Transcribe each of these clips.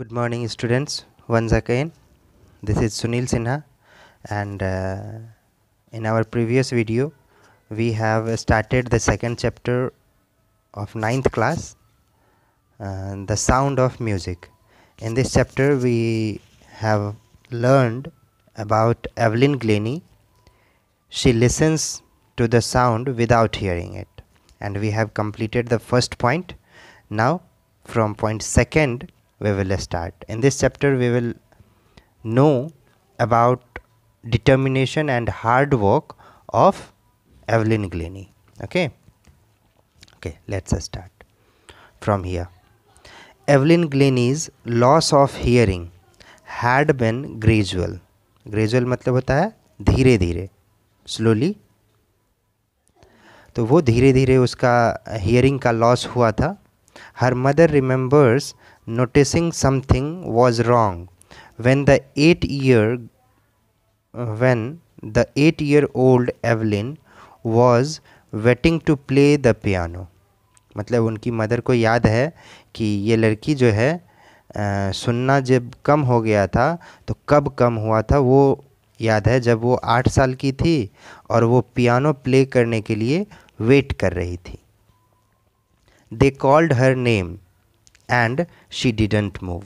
Good morning students once again this is Sunil Sinha and uh, in our previous video we have started the second chapter of ninth class uh, the sound of music in this chapter we have learned about Evelyn Glennie she listens to the sound without hearing it and we have completed the first point now from point second we will start in this chapter we will know about determination and hard work of Evelyn Glennie okay okay let's start from here Evelyn Glennie's loss of hearing had been gradual gradual matlab hota hai dheere dheere slowly तो वो धीरे धीरे उसका hearing का loss हुआ था her mother remembers noticing something was wrong. When the eight year when the eight year old Evelyn was waiting to play the piano. मतलब उनकी मदर को याद है कि ये लड़की जो है आ, सुनना जब कम हो गया था तो कब कम हुआ था वो याद है जब वो आठ साल की थी और वो पियानो प्ले करने के लिए वेट कर रही थी they called her name and she didn't move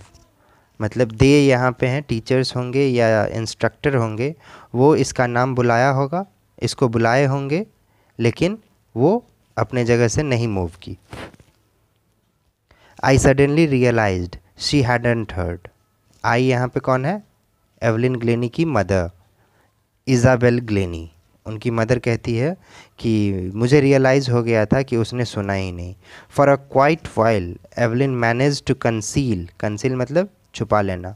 मतलब दे यहाँ पे हैं टीचर्स होंगे या इंस्ट्रक्टर होंगे वो इसका नाम बुलाया होगा इसको बुलाए होंगे लेकिन वो अपने जगह से नहीं मूव की I suddenly realize she hadn't heard I यहाँ पे कौन है एवलिन ग्लेनी की मदर इजाबेल ग्लेनी उनकी मदर कहती है कि मुझे रियलाइज़ हो गया था कि उसने सुना ही नहीं for a quite while Evelyn manage to conceal conceal मतलब छुपा लेना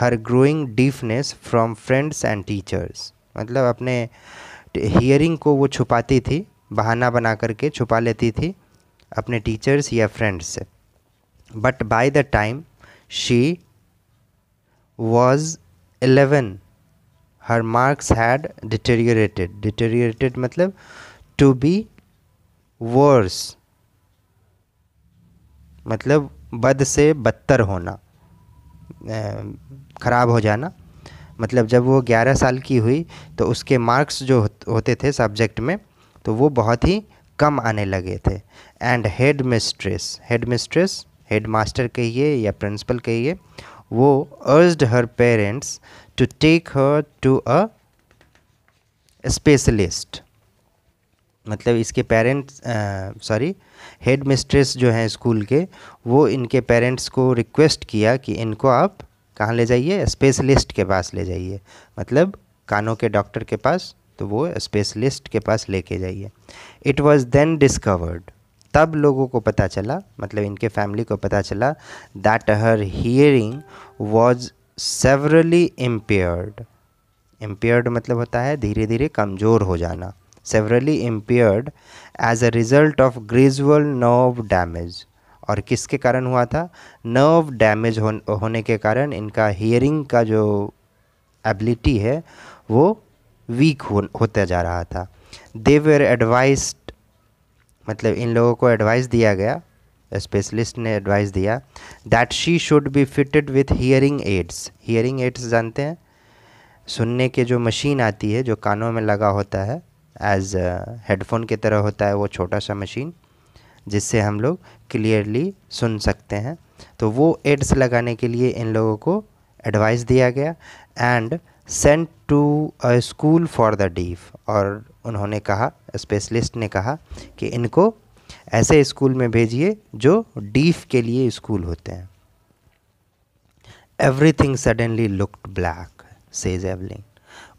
her growing deafness from friends and teachers मतलब अपने हियरिंग को वो छुपाती थी बहाना बना करके छुपा लेती थी अपने टीचर्स या फ्रेंड्स से but by the time she was eleven her marks had deteriorated deteriorated मतलब टू बी वर्स मतलब बद से बदतर होना ख़राब हो जाना मतलब जब वो ग्यारह साल की हुई तो उसके मार्क्स जो होते थे सब्जेक्ट में तो वो बहुत ही कम आने लगे थे and head mistress head mistress head master कहिए या प्रिंसिपल कहिए वो urged her parents to take her to a specialist मतलब इसके पेरेंट्स सॉरी हेड मिस्ट्रेस जो हैं स्कूल के वो इनके पेरेंट्स को रिक्वेस्ट किया कि इनको आप कहाँ ले जाइए स्पेशलिस्ट के पास ले जाइए मतलब कानों के डॉक्टर के पास तो वो स्पेशलिस्ट के पास लेके जाइए इट वॉज़ देन डिस्कवर्ड तब लोगों को पता चला मतलब इनके फैमिली को पता चला that her hearing was severely impaired impaired मतलब होता है धीरे धीरे कमज़ोर हो जाना severely impaired as a result of gradual nerve damage और किसके कारण हुआ था नर्व डैमेज हो, होने के कारण इनका हियरिंग का जो एबिलिटी है वो वीक हो, होता जा रहा था दे वेर एडवाइज मतलब इन लोगों को एडवाइस दिया गया स्पेशलिस्ट ने एडवाइस दिया that she should be fitted with hearing aids hearing aids जानते हैं सुनने के जो मशीन आती है जो कानों में लगा होता है एज हेडफोन की तरह होता है वो छोटा सा मशीन जिससे हम लोग क्लियरली सुन सकते हैं तो वो एड्स लगाने के लिए इन लोगों को एडवाइस दिया गया and sent to a school for the deaf और उन्होंने कहा स्पेशलिस्ट ने कहा कि इनको ऐसे स्कूल में भेजिए जो डीफ के लिए स्कूल होते हैं everything suddenly looked black says Evelyn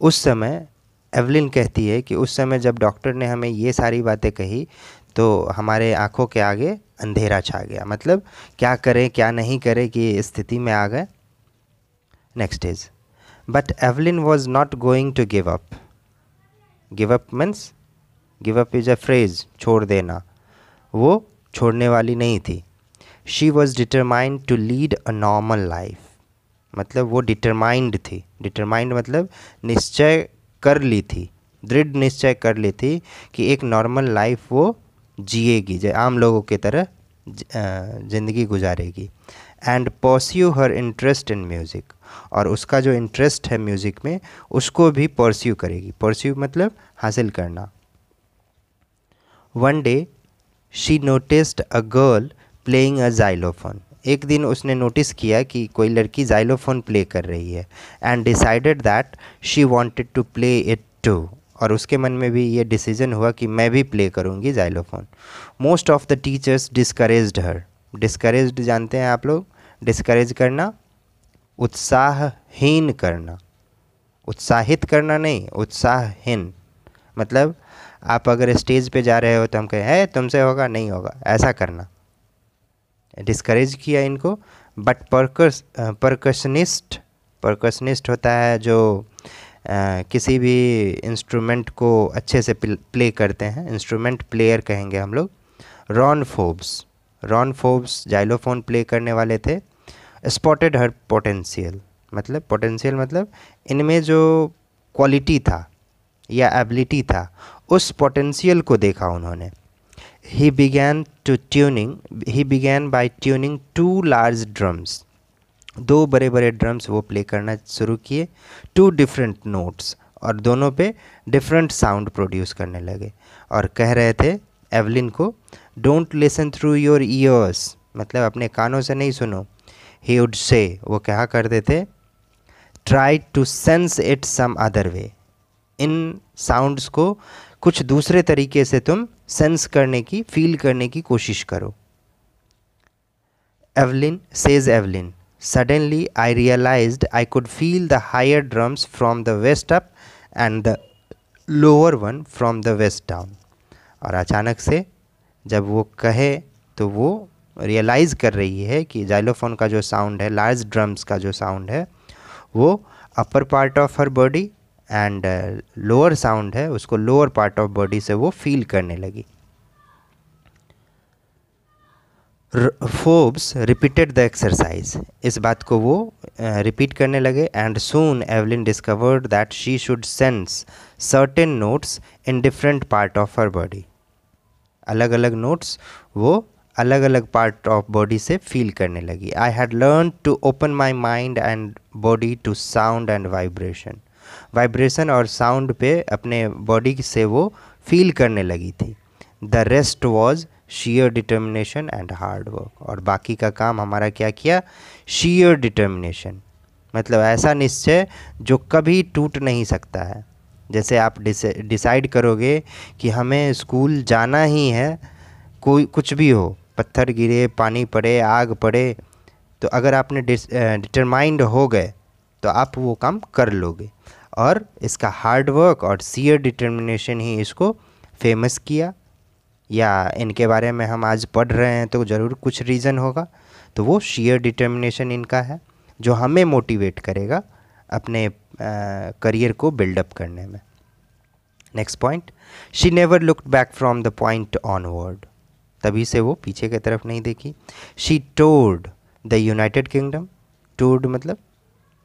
उस समय एवलिन कहती है कि उस समय जब डॉक्टर ने हमें ये सारी बातें कही तो हमारे आँखों के आगे अंधेरा छा गया मतलब क्या करें क्या नहीं करें कि स्थिति में आ गए next is but Evelyn was not going to give up give up means give up is a phrase छोड़ देना वो छोड़ने वाली नहीं थी she was determined to lead a normal life मतलब वो डिटरमाइंड थी डिटरमाइंड मतलब निश्चय कर ली थी दृढ़ निश्चय कर ली थी कि एक नॉर्मल लाइफ वो जिएगी आम लोगों की तरह ज़िंदगी गुजारेगी and pursue her interest in music और उसका जो इंटरेस्ट है म्यूज़िक में उसको भी परस्यू करेगी परस्यू मतलब हासिल करना one day she noticed a girl playing a xylophone एक दिन उसने नोटिस किया कि कोई लड़की जाइलोफोन प्ले कर रही है and decided that she wanted to play it too और उसके मन में भी ये डिसीजन हुआ कि मैं भी प्ले करूँगी xylophone most of the teachers discouraged her discourage जानते हैं आप लोग डिस्करेज करना उत्साहहीन करना उत्साहित करना नहीं उत्साहहीन मतलब आप अगर स्टेज पे जा रहे हो तो हम कहें है तुमसे होगा नहीं होगा ऐसा करना डिस्करेज किया इनको बट परकस परकशनिस्ट परकशनिस्ट होता है जो आ, किसी भी इंस्ट्रूमेंट को अच्छे से प्ले करते हैं इंस्ट्रूमेंट प्लेयर कहेंगे हम लोग Ron Forbes Ron Forbes xylophone play करने वाले थे स्पॉटेड हर पोटेंशियल मतलब पोटेंशियल मतलब इनमें जो क्वालिटी था या एबिलिटी था उस पोटेंशियल को देखा उन्होंने he began to tuning he began by tuning two large drums दो बड़े बड़े ड्रम्स वो प्ले करना शुरू किए टू डिफरेंट नोट्स और दोनों पे डिफरेंट साउंड प्रोड्यूस करने लगे और कह रहे थे एवलिन को don't listen through your ears मतलब अपने कानों से नहीं सुनो ही वुड से वो क्या करते थे try to sense it some other way इन साउंड्स को कुछ दूसरे तरीके से तुम सेंस करने की फील करने की कोशिश करो Evelyn says Evelyn suddenly I realize I could feel the higher drums from the waist up and the lower one from the waist down और अचानक से जब वो कहे तो वो रियलाइज़ कर रही है कि जाइलोफोन का जो साउंड है लार्ज ड्रम्स का जो साउंड है वो upper part of her body and lower sound है उसको लोअर पार्ट ऑफ बॉडी से वो फील करने लगी फोब्स रिपीटेड द एक्सरसाइज इस बात को वो रिपीट uh, करने लगे and soon Evelyn discovered that she should sense certain notes in different part of her body अलग अलग नोट्स वो अलग अलग पार्ट ऑफ बॉडी से फील करने लगी I had learn to open my mind and body to sound and vibration vibration और sound पे अपने बॉडी से वो फील करने लगी थी the rest was sheer determination and hard work और बाकी का काम हमारा क्या किया शीयर डिटर्मिनेशन मतलब ऐसा निश्चय जो कभी टूट नहीं सकता है जैसे आप डिसाइड करोगे कि हमें स्कूल जाना ही है कोई कुछ भी हो पत्थर गिरे पानी पड़े आग पड़े तो अगर आपने डिटरमाइंड हो गए तो आप वो काम कर लोगे और इसका हार्ड वर्क और सीयर डिटर्मिनेशन ही इसको फेमस किया या इनके बारे में हम आज पढ़ रहे हैं तो ज़रूर कुछ रीज़न होगा तो वो शेयर डिटर्मिनेशन इनका है जो हमें मोटिवेट करेगा अपने करियर को बिल्डअप करने में next point she never look back from the point onward तभी से वो पीछे की तरफ नहीं देखी she toured the United Kingdom toured मतलब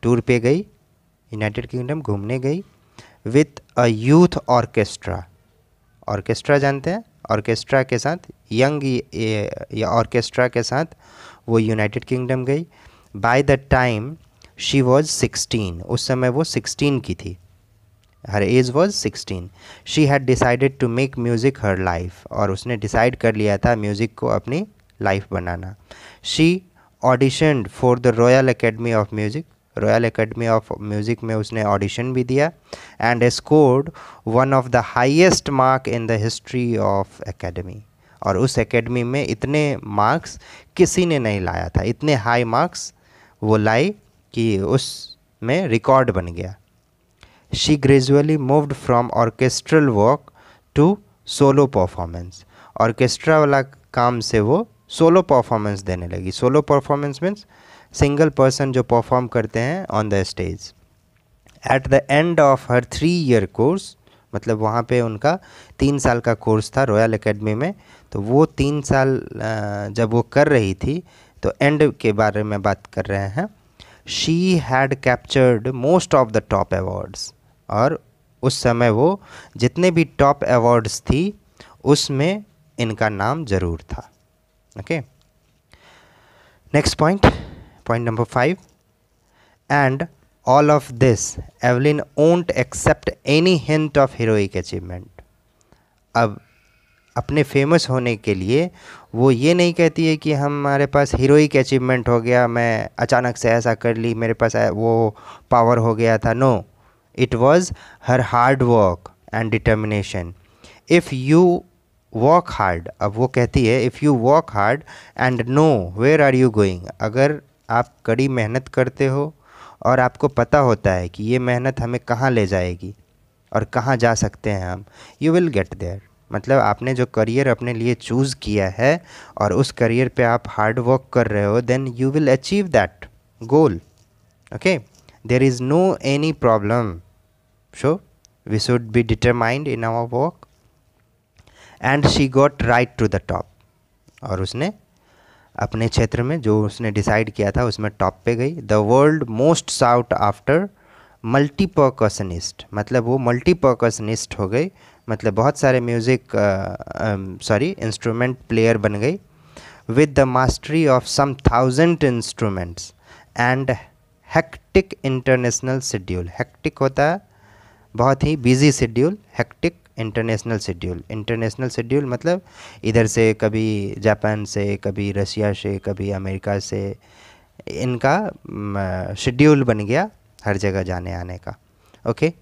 टूर पे गई यूनाइटेड किंगडम घूमने गई with a youth orchestra orchestra जानते हैं ऑर्केस्ट्रा के साथ यंग या ऑर्केस्ट्रा के साथ वो यूनाइटेड किंगडम गई by the time she was sixteen उस समय वो सिक्सटीन की थी her age was sixteen she had decided to make music her life और उसने डिसाइड कर लिया था म्यूज़िक को अपनी लाइफ बनाना she audition for the royal academy of music royal academy of music में उसने ऑडिशन भी दिया and scored one of the highest mark in the history of academy और उस एकेडमी में इतने मार्क्स किसी ने नहीं लाया था इतने हाई मार्क्स वो लाई कि उस में रिकॉर्ड बन गया she gradually moved from orchestral work to solo performance orchestra वाला काम से वो सोलो परफॉर्मेंस देने लगी solo performance means single person जो परफॉर्म करते हैं on the stage at the end of her three year course मतलब वहाँ पे उनका तीन साल का कोर्स था रॉयल एकेडमी में तो वो तीन साल जब वो कर रही थी तो एंड के बारे में बात कर रहे हैं she had captured most of the top awards और उस समय वो जितने भी टॉप अवार्ड्स थी उसमें इनका नाम ज़रूर था okay next point point number five and all of this Evelyn won't accept any hint of heroic achievement अब अपने फेमस होने के लिए वो ये नहीं कहती है कि हमारे पास हीरोइक अचीवमेंट हो गया मैं अचानक से ऐसा कर ली मेरे पास वो पावर हो गया था no it was her hard work and determination if you walk hard अब वो कहती है if you walk hard and know where are you going अगर आप कड़ी मेहनत करते हो और आपको पता होता है कि ये मेहनत हमें कहाँ ले जाएगी और कहाँ जा सकते हैं हम यू विल गेट देयर मतलब आपने जो करियर अपने लिए चूज़ किया है और उस करियर पे आप हार्ड वर्क कर रहे हो then you will achieve that goal okay there is no any problem so we should be determined in our work and she got right to the top और उसने अपने क्षेत्र में जो उसने डिसाइड किया था उसमें टॉप पे गई the world most sought after multipercussionist मतलब वो मल्टीपर्कसनिस्ट हो गई मतलब बहुत सारे म्यूज़िक सॉरी इंस्ट्रूमेंट प्लेयर बन गई with the mastery of some thousand instruments and hectic international schedule hectic होता है बहुत ही busy schedule hectic international schedule international schedule मतलब इधर से कभी जापान से कभी रशिया से कभी अमेरिका से इनका शेड्यूल um, बन गया हर जगह जाने आने का okay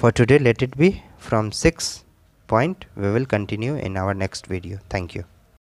for today let it be from 6 point we will continue in our next video thank you